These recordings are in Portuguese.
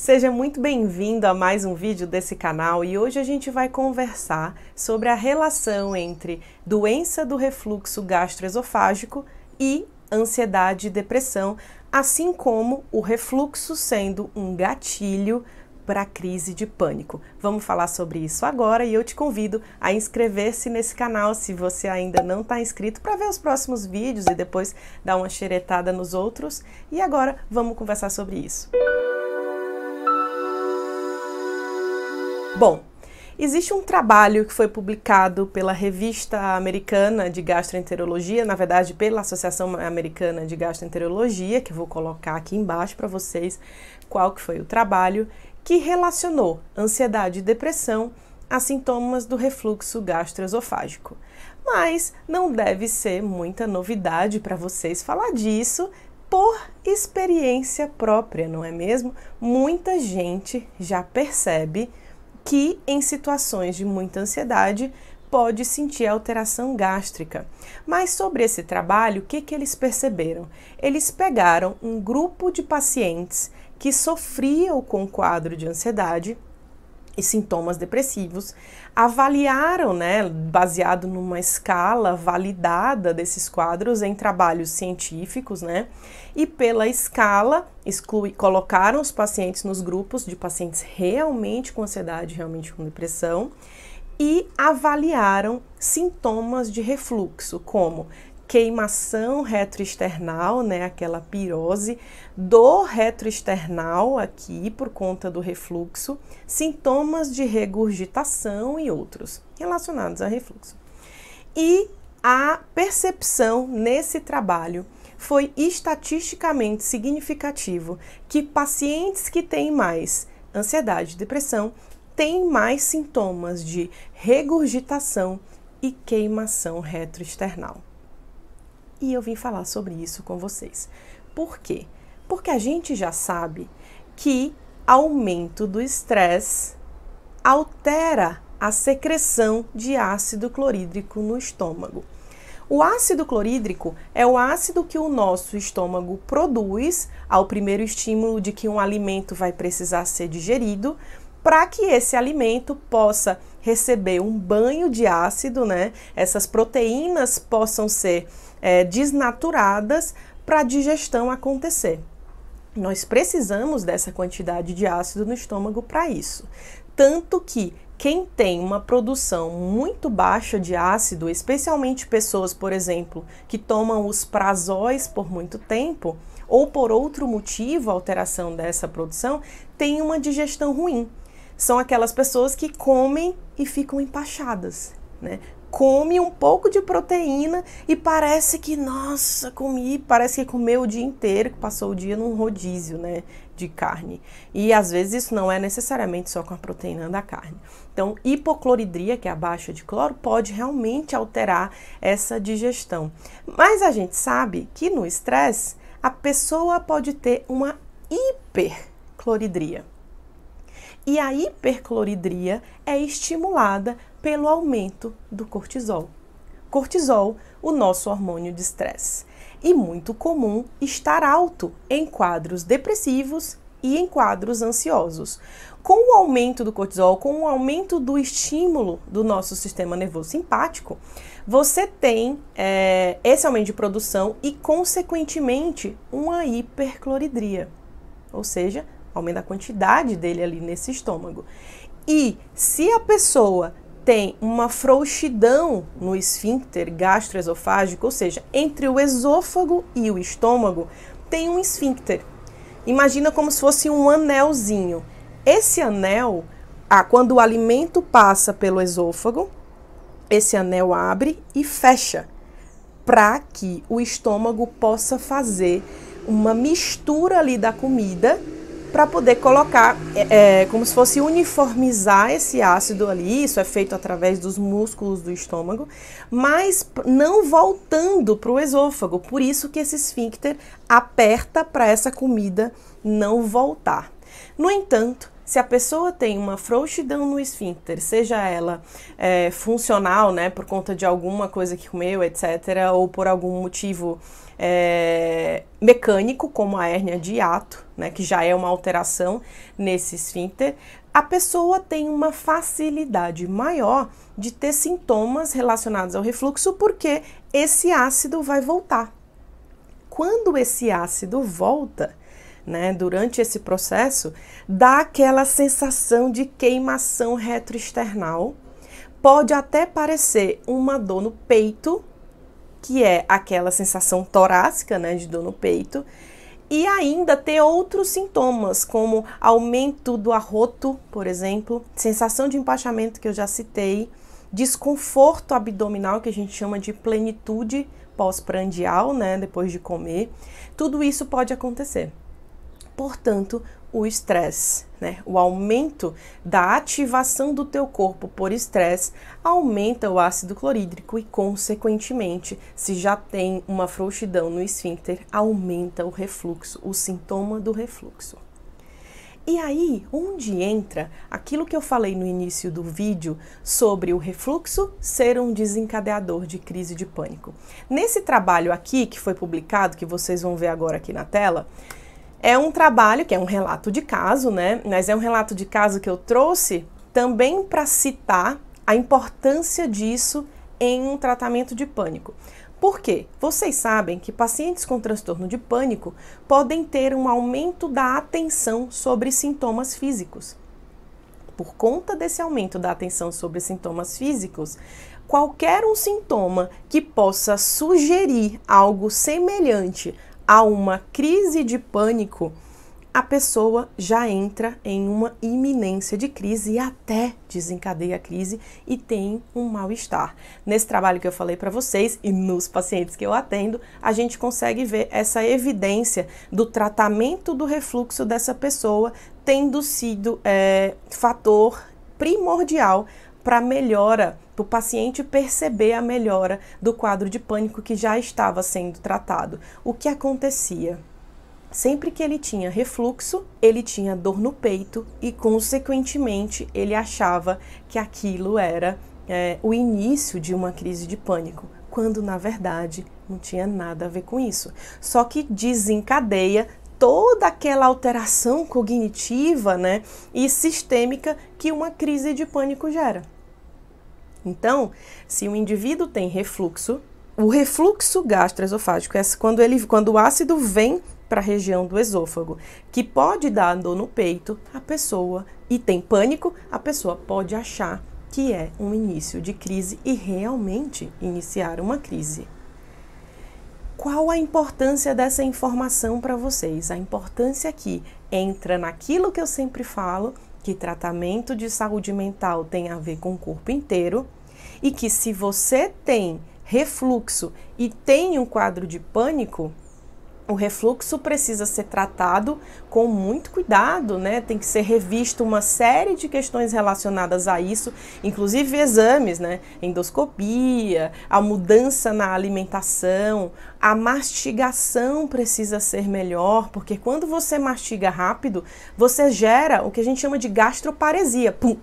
Seja muito bem-vindo a mais um vídeo desse canal e hoje a gente vai conversar sobre a relação entre doença do refluxo gastroesofágico e ansiedade e depressão, assim como o refluxo sendo um gatilho para crise de pânico. Vamos falar sobre isso agora e eu te convido a inscrever-se nesse canal se você ainda não está inscrito para ver os próximos vídeos e depois dar uma xeretada nos outros. E agora vamos conversar sobre isso. Música Bom, existe um trabalho que foi publicado pela Revista Americana de Gastroenterologia, na verdade pela Associação Americana de Gastroenterologia, que eu vou colocar aqui embaixo para vocês qual que foi o trabalho, que relacionou ansiedade e depressão a sintomas do refluxo gastroesofágico. Mas não deve ser muita novidade para vocês falar disso por experiência própria, não é mesmo? Muita gente já percebe que, em situações de muita ansiedade, pode sentir alteração gástrica. Mas sobre esse trabalho, o que, que eles perceberam? Eles pegaram um grupo de pacientes que sofriam com quadro de ansiedade e sintomas depressivos, avaliaram, né, baseado numa escala validada desses quadros em trabalhos científicos, né, e pela escala exclui, colocaram os pacientes nos grupos de pacientes realmente com ansiedade, realmente com depressão, e avaliaram sintomas de refluxo, como queimação retroesternal, né, aquela pirose, dor retroesternal aqui por conta do refluxo, sintomas de regurgitação e outros relacionados a refluxo. E a percepção nesse trabalho foi estatisticamente significativo que pacientes que têm mais ansiedade e depressão têm mais sintomas de regurgitação e queimação retroesternal e eu vim falar sobre isso com vocês. Por quê? Porque a gente já sabe que aumento do estresse altera a secreção de ácido clorídrico no estômago. O ácido clorídrico é o ácido que o nosso estômago produz ao primeiro estímulo de que um alimento vai precisar ser digerido, para que esse alimento possa receber um banho de ácido, né? Essas proteínas possam ser é, desnaturadas para a digestão acontecer. Nós precisamos dessa quantidade de ácido no estômago para isso. Tanto que quem tem uma produção muito baixa de ácido, especialmente pessoas, por exemplo, que tomam os prazóis por muito tempo, ou por outro motivo, alteração dessa produção, tem uma digestão ruim são aquelas pessoas que comem e ficam empachadas, né? Come um pouco de proteína e parece que, nossa, comi, parece que comeu o dia inteiro, que passou o dia num rodízio, né, de carne. E às vezes isso não é necessariamente só com a proteína da carne. Então, hipocloridria, que é a baixa de cloro, pode realmente alterar essa digestão. Mas a gente sabe que no estresse, a pessoa pode ter uma hipercloridria. E a hipercloridria é estimulada pelo aumento do cortisol. Cortisol, o nosso hormônio de estresse, e muito comum estar alto em quadros depressivos e em quadros ansiosos. Com o aumento do cortisol, com o aumento do estímulo do nosso sistema nervoso simpático, você tem é, esse aumento de produção e, consequentemente, uma hipercloridria, ou seja, aumenta a quantidade dele ali nesse estômago. E se a pessoa tem uma frouxidão no esfíncter gastroesofágico, ou seja, entre o esôfago e o estômago, tem um esfíncter. Imagina como se fosse um anelzinho. Esse anel, ah, quando o alimento passa pelo esôfago, esse anel abre e fecha para que o estômago possa fazer uma mistura ali da comida para poder colocar, é, é, como se fosse uniformizar esse ácido ali. Isso é feito através dos músculos do estômago, mas não voltando para o esôfago. Por isso que esse esfíncter aperta para essa comida não voltar. No entanto, se a pessoa tem uma frouxidão no esfíncter, seja ela é, funcional, né, por conta de alguma coisa que comeu, etc., ou por algum motivo é, mecânico, como a hérnia de hiato, né, que já é uma alteração nesse esfíncter, a pessoa tem uma facilidade maior de ter sintomas relacionados ao refluxo, porque esse ácido vai voltar. Quando esse ácido volta, né, durante esse processo, dá aquela sensação de queimação retroesternal. Pode até parecer uma dor no peito, que é aquela sensação torácica, né, de dor no peito, e ainda ter outros sintomas, como aumento do arroto, por exemplo, sensação de empachamento que eu já citei, desconforto abdominal, que a gente chama de plenitude pós-prandial, né, depois de comer. Tudo isso pode acontecer portanto, o estresse. Né? O aumento da ativação do teu corpo por estresse aumenta o ácido clorídrico e, consequentemente, se já tem uma frouxidão no esfíncter, aumenta o refluxo, o sintoma do refluxo. E aí, onde entra aquilo que eu falei no início do vídeo sobre o refluxo ser um desencadeador de crise de pânico? Nesse trabalho aqui, que foi publicado, que vocês vão ver agora aqui na tela, é um trabalho que é um relato de caso, né? Mas é um relato de caso que eu trouxe também para citar a importância disso em um tratamento de pânico. Por quê? Vocês sabem que pacientes com transtorno de pânico podem ter um aumento da atenção sobre sintomas físicos. Por conta desse aumento da atenção sobre sintomas físicos, qualquer um sintoma que possa sugerir algo semelhante a uma crise de pânico, a pessoa já entra em uma iminência de crise e até desencadeia a crise e tem um mal-estar. Nesse trabalho que eu falei para vocês e nos pacientes que eu atendo, a gente consegue ver essa evidência do tratamento do refluxo dessa pessoa tendo sido é, fator primordial para melhora, para o paciente perceber a melhora do quadro de pânico que já estava sendo tratado. O que acontecia? Sempre que ele tinha refluxo, ele tinha dor no peito e, consequentemente, ele achava que aquilo era é, o início de uma crise de pânico, quando na verdade não tinha nada a ver com isso. Só que desencadeia toda aquela alteração cognitiva né, e sistêmica que uma crise de pânico gera. Então, se o indivíduo tem refluxo, o refluxo gastroesofágico é quando, ele, quando o ácido vem para a região do esôfago, que pode dar dor no peito, a pessoa, e tem pânico, a pessoa pode achar que é um início de crise e realmente iniciar uma crise. Qual a importância dessa informação para vocês? A importância que entra naquilo que eu sempre falo, que tratamento de saúde mental tem a ver com o corpo inteiro e que se você tem refluxo e tem um quadro de pânico, o refluxo precisa ser tratado com muito cuidado, né? Tem que ser revisto uma série de questões relacionadas a isso, inclusive exames, né? Endoscopia, a mudança na alimentação, a mastigação precisa ser melhor, porque quando você mastiga rápido, você gera o que a gente chama de gastroparesia. Pum,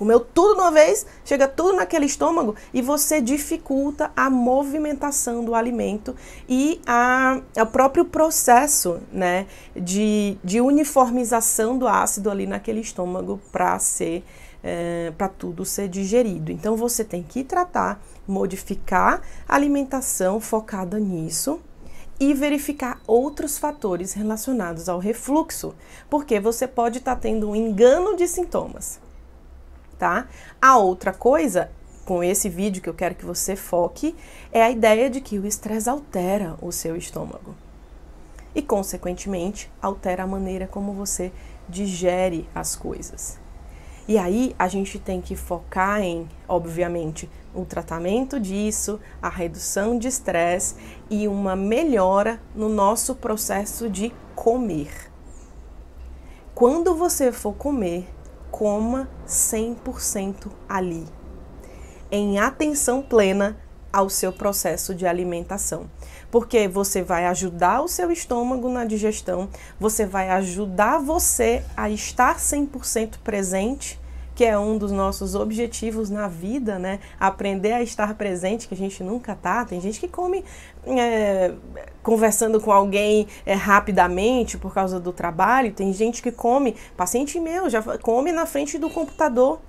Comeu tudo de uma vez, chega tudo naquele estômago e você dificulta a movimentação do alimento e a, é o próprio processo né, de, de uniformização do ácido ali naquele estômago para ser. É, para tudo ser digerido. Então você tem que tratar, modificar a alimentação focada nisso, e verificar outros fatores relacionados ao refluxo, porque você pode estar tá tendo um engano de sintomas tá? A outra coisa, com esse vídeo que eu quero que você foque, é a ideia de que o estresse altera o seu estômago. E, consequentemente, altera a maneira como você digere as coisas. E aí a gente tem que focar em, obviamente, o tratamento disso, a redução de estresse e uma melhora no nosso processo de comer. Quando você for comer, coma 100% ali, em atenção plena ao seu processo de alimentação. Porque você vai ajudar o seu estômago na digestão, você vai ajudar você a estar 100% presente que é um dos nossos objetivos na vida, né? Aprender a estar presente, que a gente nunca tá. Tem gente que come é, conversando com alguém é, rapidamente por causa do trabalho, tem gente que come, paciente meu, já come na frente do computador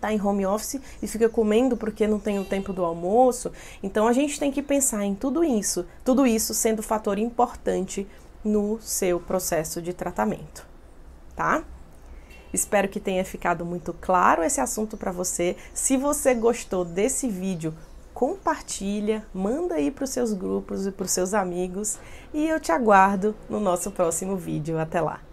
tá em home office e fica comendo porque não tem o tempo do almoço. Então a gente tem que pensar em tudo isso, tudo isso sendo fator importante no seu processo de tratamento, tá? Espero que tenha ficado muito claro esse assunto para você. Se você gostou desse vídeo, compartilha, manda aí para os seus grupos e para os seus amigos e eu te aguardo no nosso próximo vídeo. Até lá!